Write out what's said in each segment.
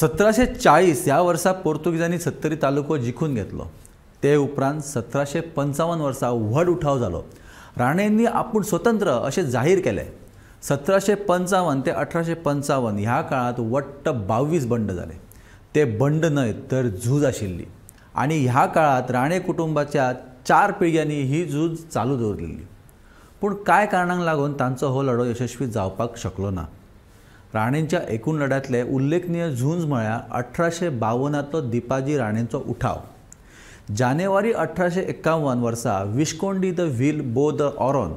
सतराशे चाळीस ह्या वर्सा पोर्तुगीजांनी सत्तरी तालुको जिखून घेतलो ते उपरांत सतराशे पंचावन्न वर्सा व्हड उठाव झालो राणेंनी आपूण स्वतंत्र असे जाहीर केले सतराशे पंचावन्न ते अठराशे पंचावन्न ह्या काळात वट्ट बावीस बंड झाले ते बंड न्हय तर झूज आशिल्ली आणि ह्या काळात राणे कुटुंबाच्या चार पिळग्यांनी ही झूज चालू दवरलेली पूण काय कारणांक लागून तांचो हो लढो यशस्वी जावपाक शकलो ना राणेंच्या एकूण लढ्यातले उल्लेखनीय झुंज म्हळ्यार अठराशे बावनांतलो दिपाजी राणेंचो उठाव जानेवारी अठराशे एक्कावन वर्सा विश्कोंडी द व्हील बो द ऑरोन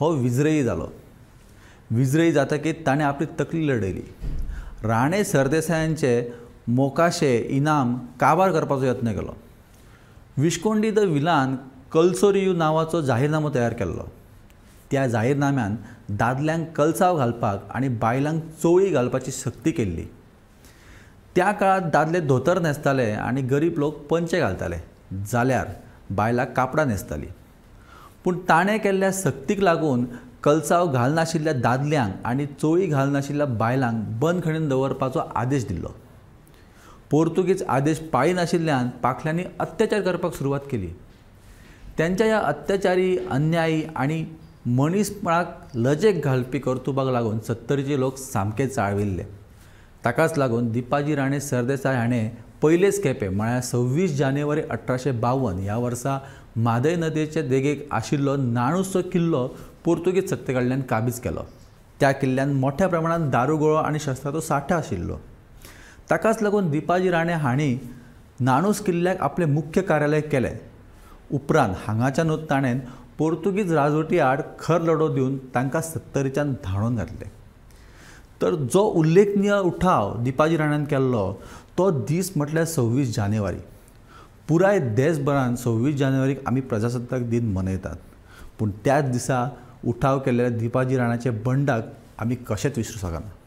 हो विज्रयी झालो विज्रयी जातकीर ताणें आपली तकली लढयली राणे सरदेसायांचे मोकाशे इनाम काबार करपाचो यत्न केलो विश्कोंडी द विलान कल्सोरियू नांवाचो जाहीरनामो तयार केल्लो त्या जाहीरनाम्यान दादल्यांक कलसाव घालपाक आनी बायलांक चोळी घालपाची सक्ती केल्ली त्या काळात दादले धोतर न्हेसताले आनी गरीब लोक पंचे घालताले जाल्यार बायलां कापडां न्हेसतालीं पूण ताणें केल्ल्या सक्तीक लागून कलसाव घालनाशिल्ल्या दादल्यांक आनी चोळी घालनाशिल्ल्या बायलांक बंद खणीन दवरपाचो आदेश दिल्लो पोर्तुगीज आदेश पाळीनाशिल्ल्यान पाखल्यांनी अत्याचार करपाक सुरवात केली त्यांच्या या अत्याचारी अन्यायी आणि मनीसपणाक लजेक घालपी कर्तुबाक लागून सत्तरीचे लोक सामके चाळविल्ले ताकाच लागून दिपाजी राणे सरदेसाय हाणें पयलेच खेपे म्हळ्यार सव्वीस जानेवारी अठराशे बावन ह्या वर्सा म्हादय नदीचे देगेक आशिल्लो नाणूसो किल्लो सत्ते कडल्यान काबीज केलो त्या किल्ल्यान मोठ्या प्रमाणात दारुगोळो आनी शस्त्राचो साठो आशिल्लो ताकाच लागून दिपाजी राणे हांणी नाणूस किल्ल्याक आपलें मुख्य कार्यालय केलें उपरांत हांगाच्यानूच ताणें पोर्तुगीज राजवटी आड खर लढो देऊन तांकां सत्तरीच्यान धाडून घातले तर जो उल्लेखनीय उठाव दिपाजी राणान केल्लो तो दीस म्हटल्यार सव्वीस जानेवारी पुराय देशभरांत सव्वीस जानेवारीक आमी प्रजासत्ताक दिन मनयतात पूण त्याच दिसा उठाव केलेल्या दिपाजी राणाचे बंडाक आमी कशेंच विसरू शकना